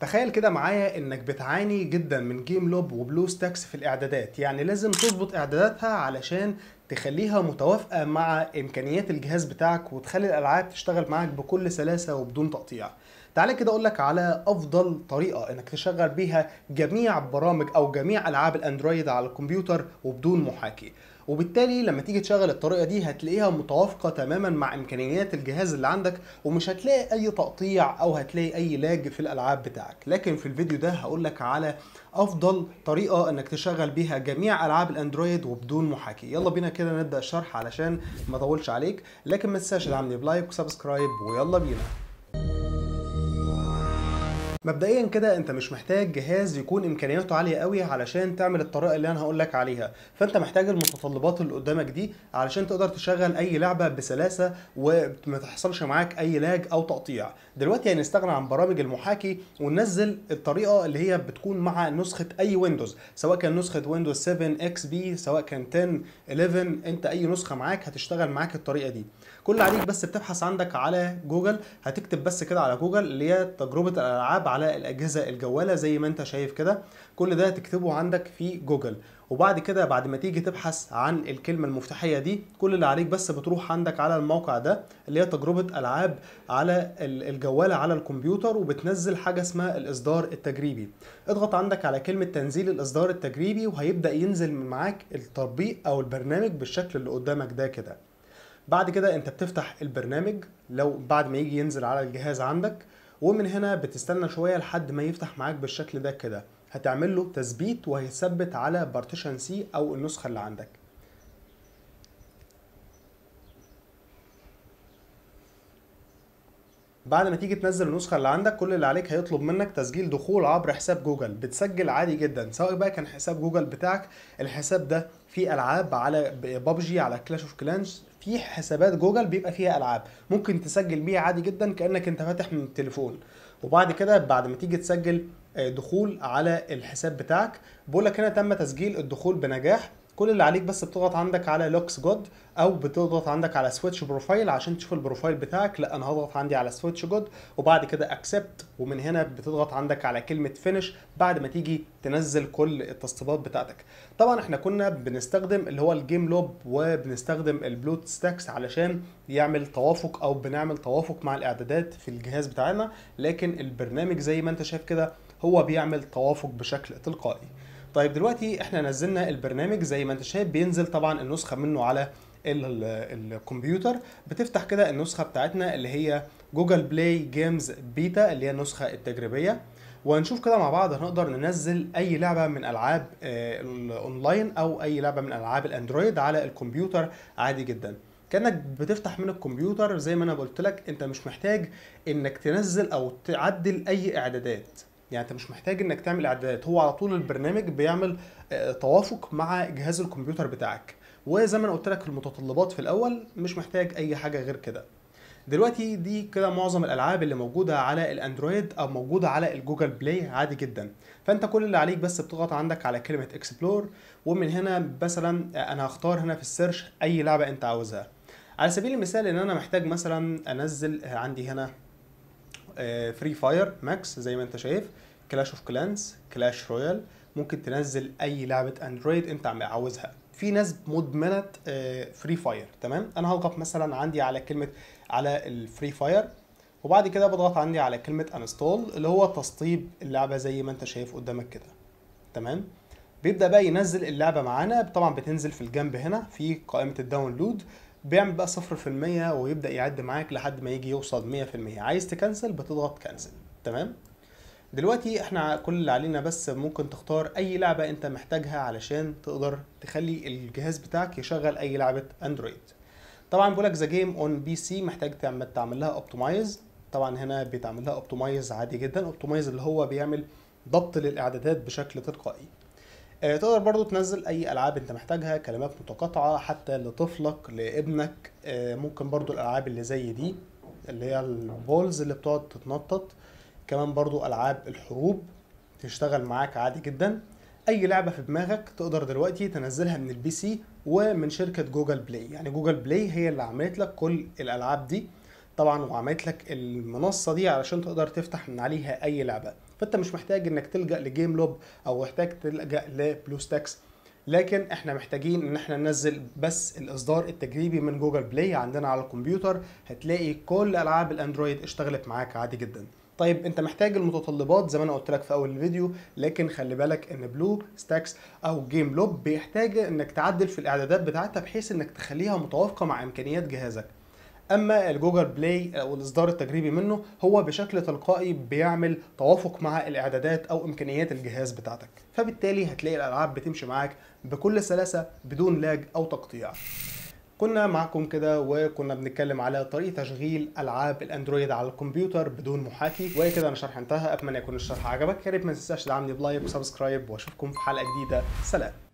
تخيل كده معايا انك بتعاني جدا من جيم لوب وبلو ستاكس في الاعدادات يعني لازم تظبط اعداداتها علشان تخليها متوافقه مع امكانيات الجهاز بتاعك وتخلي الالعاب تشتغل معاك بكل سلاسه وبدون تقطيع تعالى كده اقول لك على افضل طريقه انك تشغل بيها جميع برامج او جميع العاب الاندرويد على الكمبيوتر وبدون محاكي وبالتالي لما تيجي تشغل الطريقه دي هتلاقيها متوافقه تماما مع امكانيات الجهاز اللي عندك ومش هتلاقي اي تقطيع او هتلاقي اي لاج في الالعاب بتاعك لكن في الفيديو ده هقول لك على افضل طريقه انك تشغل بيها جميع العاب الاندرويد وبدون محاكي يلا بينا كده نبدا الشرح علشان ما اطولش عليك لكن ما تنساش لي بلايك وسبسكرايب ويلا بينا مبدئيا كده انت مش محتاج جهاز يكون امكانياته عاليه قوي علشان تعمل الطريقه اللي انا هقول لك عليها فانت محتاج المتطلبات اللي قدامك دي علشان تقدر تشغل اي لعبه بسلاسه وما تحصلش معاك اي لاج او تقطيع دلوقتي هنستغنى يعني عن برامج المحاكي وننزل الطريقه اللي هي بتكون مع نسخه اي ويندوز سواء كان نسخه ويندوز 7 اكس بي سواء كان 10 11 انت اي نسخه معاك هتشتغل معاك الطريقه دي كل عليك بس بتبحث عندك على جوجل هتكتب بس كده على جوجل اللي هي تجربه الالعاب على الاجهزه الجواله زي ما انت شايف كده كل ده تكتبه عندك في جوجل وبعد كده بعد ما تيجي تبحث عن الكلمه المفتاحيه دي كل اللي عليك بس بتروح عندك على الموقع ده اللي هي تجربه العاب على الجواله على الكمبيوتر وبتنزل حاجه اسمها الاصدار التجريبي اضغط عندك على كلمه تنزيل الاصدار التجريبي وهيبدا ينزل معاك التطبيق او البرنامج بالشكل اللي قدامك ده كده بعد كده انت بتفتح البرنامج لو بعد ما يجي ينزل على الجهاز عندك ومن هنا بتستنى شويه لحد ما يفتح معاك بالشكل ده كده هتعمل له تثبيت وهيثبت على بارتيشن سي او النسخه اللي عندك بعد ما تيجي تنزل النسخه اللي عندك كل اللي عليك هيطلب منك تسجيل دخول عبر حساب جوجل بتسجل عادي جدا سواء بقى كان حساب جوجل بتاعك الحساب ده فيه العاب على بابجي على كلاش اوف كلانش في حسابات جوجل بيبقى فيها العاب ممكن تسجل بيها عادي جدا كانك انت فاتح من التليفون وبعد كده بعد ما تيجي تسجل آه، دخول على الحساب بتاعك بقول لك هنا تم تسجيل الدخول بنجاح كل اللي عليك بس بتضغط عندك على لوكس جود او بتضغط عندك على سويتش بروفايل عشان تشوف البروفايل بتاعك لا انا هضغط عندي على سويتش جود وبعد كده اكسبت ومن هنا بتضغط عندك على كلمه فينش بعد ما تيجي تنزل كل التصطيبات بتاعتك طبعا احنا كنا بنستخدم اللي هو الجيم لوب وبنستخدم البلوت ستاكس علشان يعمل توافق او بنعمل توافق مع الاعدادات في الجهاز بتاعنا لكن البرنامج زي ما انت شايف كده هو بيعمل توافق بشكل تلقائي طيب دلوقتي احنا نزلنا البرنامج زي ما انت شايف بينزل طبعا النسخه منه على الكمبيوتر بتفتح كده النسخه بتاعتنا اللي هي جوجل بلاي جيمز بيتا اللي هي النسخه التجريبيه وهنشوف كده مع بعض هنقدر ننزل اي لعبه من العاب آه، الاونلاين او اي لعبه من العاب الاندرويد على الكمبيوتر عادي جدا كانك بتفتح من الكمبيوتر زي ما انا قلت لك انت مش محتاج انك تنزل او تعدل اي اعدادات يعني انت مش محتاج انك تعمل اعدادات هو على طول البرنامج بيعمل آه، توافق مع جهاز الكمبيوتر بتاعك وزي ما انا قلت لك المتطلبات في الاول مش محتاج اي حاجه غير كده دلوقتي دي كده معظم الالعاب اللي موجوده على الاندرويد او موجوده على الجوجل بلاي عادي جدا فانت كل اللي عليك بس بتضغط عندك على كلمه اكسبلور ومن هنا مثلا آه، انا هختار هنا في السيرش اي لعبه انت عاوزها على سبيل المثال ان انا محتاج مثلا انزل آه، عندي هنا فري فاير ماكس زي ما انت شايف كلاش اوف كلانس كلاش رويال ممكن تنزل اي لعبه اندرويد انت عاوزها في ناس مدمنه فري آه، فاير تمام انا هضغط مثلا عندي على كلمه على الفري فاير وبعد كده بضغط عندي على كلمه انستول اللي هو تسطيب اللعبه زي ما انت شايف قدامك كده تمام بيبدا بقى ينزل اللعبه معانا طبعا بتنزل في الجنب هنا في قائمه الداونلود بيعمل بقى 0% ويبدا يعد معاك لحد ما يجي يوصل 100% عايز تكنسل بتضغط كنسل تمام دلوقتي احنا كل اللي علينا بس ممكن تختار اي لعبه انت محتاجها علشان تقدر تخلي الجهاز بتاعك يشغل اي لعبه اندرويد طبعا بيقول لك ذا جيم اون بي سي محتاج تعمل تعمل لها اوبتمايز طبعا هنا بيتعمل لها اوبتمايز عادي جدا اوبتمايز اللي هو بيعمل ضبط للاعدادات بشكل تلقائي آه، تقدر برضو تنزل اي العاب انت محتاجها كلمات متقاطعه حتى لطفلك لابنك آه، ممكن برضو الالعاب اللي زي دي اللي هي البولز اللي بتقعد تتنطط كمان برضو العاب الحروب تشتغل معاك عادي جدا اي لعبه في دماغك تقدر دلوقتي تنزلها من البي سي ومن شركه جوجل بلاي يعني جوجل بلاي هي اللي عملت لك كل الالعاب دي طبعا وعملت لك المنصه دي علشان تقدر تفتح من عليها اي لعبه فانت مش محتاج انك تلجا لجيم لوب او محتاج تلجا لبلو ستاكس لكن احنا محتاجين ان احنا ننزل بس الاصدار التجريبي من جوجل بلاي عندنا على الكمبيوتر هتلاقي كل العاب الاندرويد اشتغلت معاك عادي جدا طيب انت محتاج المتطلبات زي ما انا قلت لك في اول الفيديو لكن خلي بالك ان بلو ستاكس او جيم لوب بيحتاج انك تعدل في الاعدادات بتاعتها بحيث انك تخليها متوافقه مع امكانيات جهازك اما الجوجل بلاي او الاصدار التجريبي منه هو بشكل تلقائي بيعمل توافق مع الاعدادات او امكانيات الجهاز بتاعتك فبالتالي هتلاقي الالعاب بتمشي معاك بكل سلاسه بدون لاج او تقطيع كنا معكم كده وكنا بنتكلم على طريقه تشغيل العاب الاندرويد على الكمبيوتر بدون محاكي وكده انا الشرح انتهى اتمنى يكون الشرح عجبك يا ريت ما تنساش تدعمني بلايك وسبسكرايب واشوفكم في حلقه جديده سلام